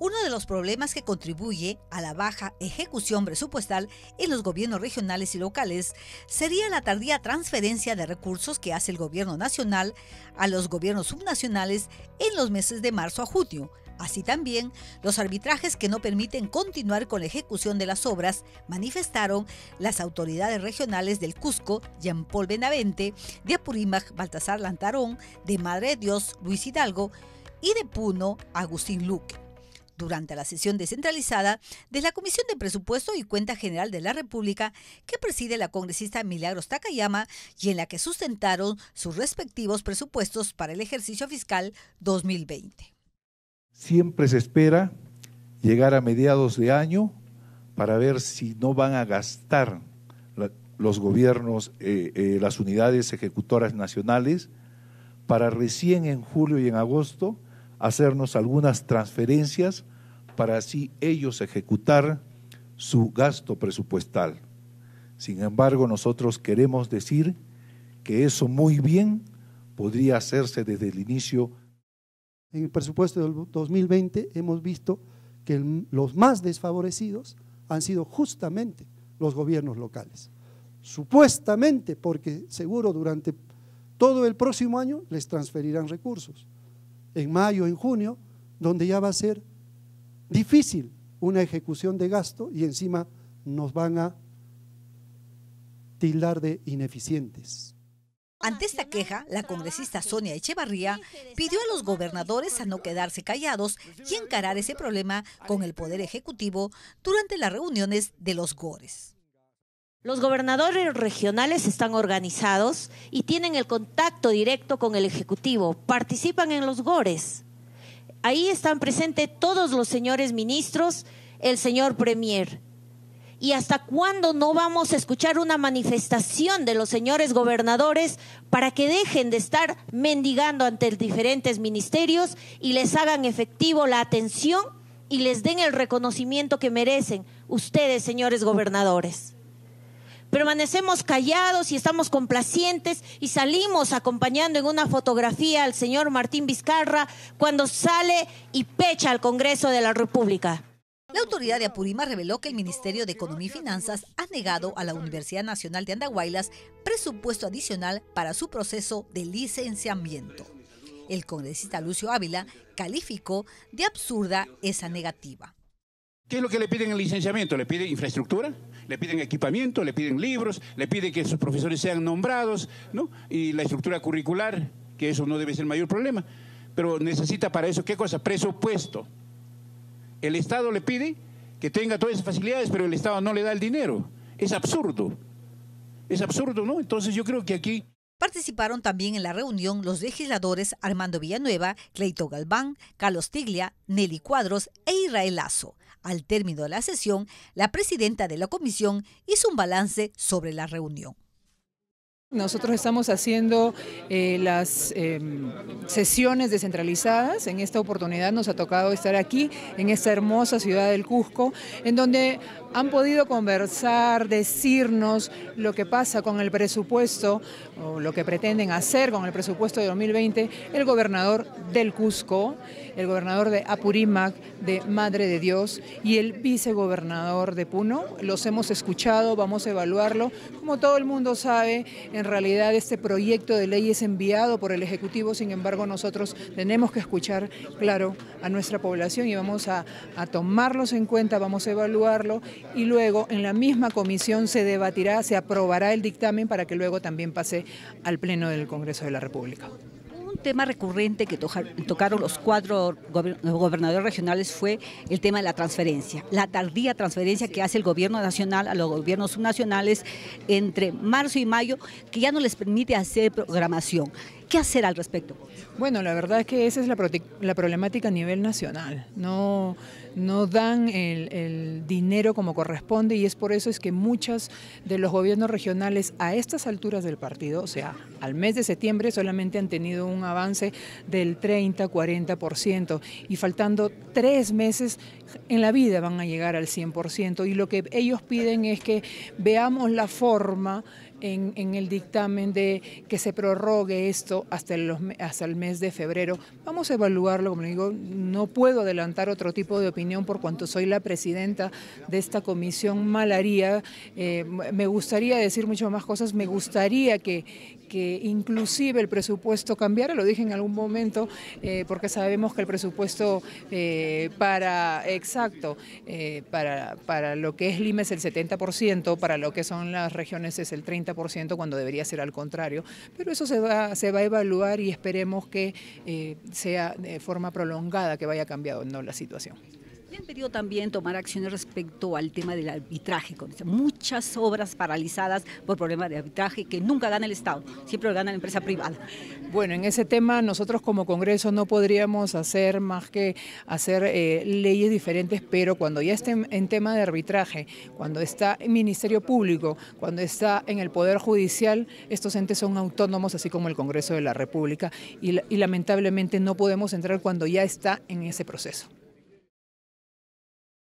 Uno de los problemas que contribuye a la baja ejecución presupuestal en los gobiernos regionales y locales sería la tardía transferencia de recursos que hace el gobierno nacional a los gobiernos subnacionales en los meses de marzo a junio, así también los arbitrajes que no permiten continuar con la ejecución de las obras, manifestaron las autoridades regionales del Cusco, Jean Paul Benavente, de Apurímac, Baltasar Lantarón, de Madre de Dios, Luis Hidalgo, y de Puno, Agustín Luc durante la sesión descentralizada de la Comisión de Presupuesto y Cuenta General de la República que preside la congresista Milagros Takayama y en la que sustentaron sus respectivos presupuestos para el ejercicio fiscal 2020. Siempre se espera llegar a mediados de año para ver si no van a gastar los gobiernos, eh, eh, las unidades ejecutoras nacionales, para recién en julio y en agosto hacernos algunas transferencias para así ellos ejecutar su gasto presupuestal. Sin embargo, nosotros queremos decir que eso muy bien podría hacerse desde el inicio. En el presupuesto del 2020 hemos visto que los más desfavorecidos han sido justamente los gobiernos locales. Supuestamente, porque seguro durante todo el próximo año les transferirán recursos en mayo, en junio, donde ya va a ser difícil una ejecución de gasto y encima nos van a tildar de ineficientes. Ante esta queja, la congresista Sonia Echevarría pidió a los gobernadores a no quedarse callados y encarar ese problema con el Poder Ejecutivo durante las reuniones de los GORES. Los gobernadores regionales están organizados y tienen el contacto directo con el Ejecutivo, participan en los GORES. Ahí están presentes todos los señores ministros, el señor Premier. ¿Y hasta cuándo no vamos a escuchar una manifestación de los señores gobernadores para que dejen de estar mendigando ante diferentes ministerios y les hagan efectivo la atención y les den el reconocimiento que merecen ustedes, señores gobernadores? permanecemos callados y estamos complacientes y salimos acompañando en una fotografía al señor Martín Vizcarra cuando sale y pecha al Congreso de la República. La autoridad de Apurima reveló que el Ministerio de Economía y Finanzas ha negado a la Universidad Nacional de Andahuaylas presupuesto adicional para su proceso de licenciamiento. El congresista Lucio Ávila calificó de absurda esa negativa. ¿Qué es lo que le piden el licenciamiento? ¿Le piden infraestructura? le piden equipamiento, le piden libros, le piden que sus profesores sean nombrados, ¿no? Y la estructura curricular, que eso no debe ser el mayor problema. Pero necesita para eso, ¿qué cosa? Presupuesto. El Estado le pide que tenga todas esas facilidades, pero el Estado no le da el dinero. Es absurdo. Es absurdo, ¿no? Entonces yo creo que aquí... Participaron también en la reunión los legisladores Armando Villanueva, Cleito Galván, Carlos Tiglia, Nelly Cuadros e Israel Lazo. Al término de la sesión, la presidenta de la comisión hizo un balance sobre la reunión. Nosotros estamos haciendo eh, las em, sesiones descentralizadas. En esta oportunidad nos ha tocado estar aquí, en esta hermosa ciudad del Cusco, en donde han podido conversar, decirnos lo que pasa con el presupuesto o lo que pretenden hacer con el presupuesto de 2020 el gobernador del Cusco, el gobernador de Apurímac, de Madre de Dios y el vicegobernador de Puno. Los hemos escuchado, vamos a evaluarlo. Como todo el mundo sabe, en realidad este proyecto de ley es enviado por el Ejecutivo, sin embargo nosotros tenemos que escuchar, claro, a nuestra población y vamos a, tomarlos en cuenta, vamos a evaluarlo y luego en la misma comisión se debatirá, se aprobará el dictamen para que luego también pase al Pleno del Congreso de la República. El tema recurrente que tocaron los cuatro gobernadores regionales fue el tema de la transferencia, la tardía transferencia que hace el gobierno nacional a los gobiernos subnacionales entre marzo y mayo, que ya no les permite hacer programación. ¿Qué hacer al respecto? Bueno, la verdad es que esa es la, problemática a nivel nacional. No, no dan el, dinero como corresponde y es por eso es que muchos de los gobiernos regionales a estas alturas del partido, o sea, al mes de septiembre solamente han tenido un avance del 30-40% y faltando tres meses en la vida van a llegar al 100% y lo que ellos piden es que veamos la forma en, el dictamen de que se prorrogue esto hasta el, hasta el mes de febrero. Vamos a evaluarlo, como digo, no puedo adelantar otro tipo de opinión por cuanto soy la presidenta de esta comisión, malaría. Eh, me gustaría decir muchas más cosas, me gustaría que, que inclusive el presupuesto cambiara, lo dije en algún momento, eh, porque sabemos que el presupuesto eh, para, exacto, para, para lo que es Lima es el 70%, para lo que son las regiones es el 30% cuando debería ser al contrario, pero eso se va, se va a evaluar y esperemos que eh, sea de forma prolongada que vaya cambiando la situación han pedido también tomar acciones respecto al tema del arbitraje, con muchas obras paralizadas por problemas de arbitraje que nunca gana el Estado, siempre lo gana la empresa privada. Bueno, en ese tema nosotros como Congreso no podríamos hacer más que hacer eh, leyes diferentes, pero cuando ya estén en tema de arbitraje, cuando está en Ministerio Público, cuando está en el Poder Judicial, estos entes son autónomos, así como el Congreso de la República, y lamentablemente no podemos entrar cuando ya está en ese proceso.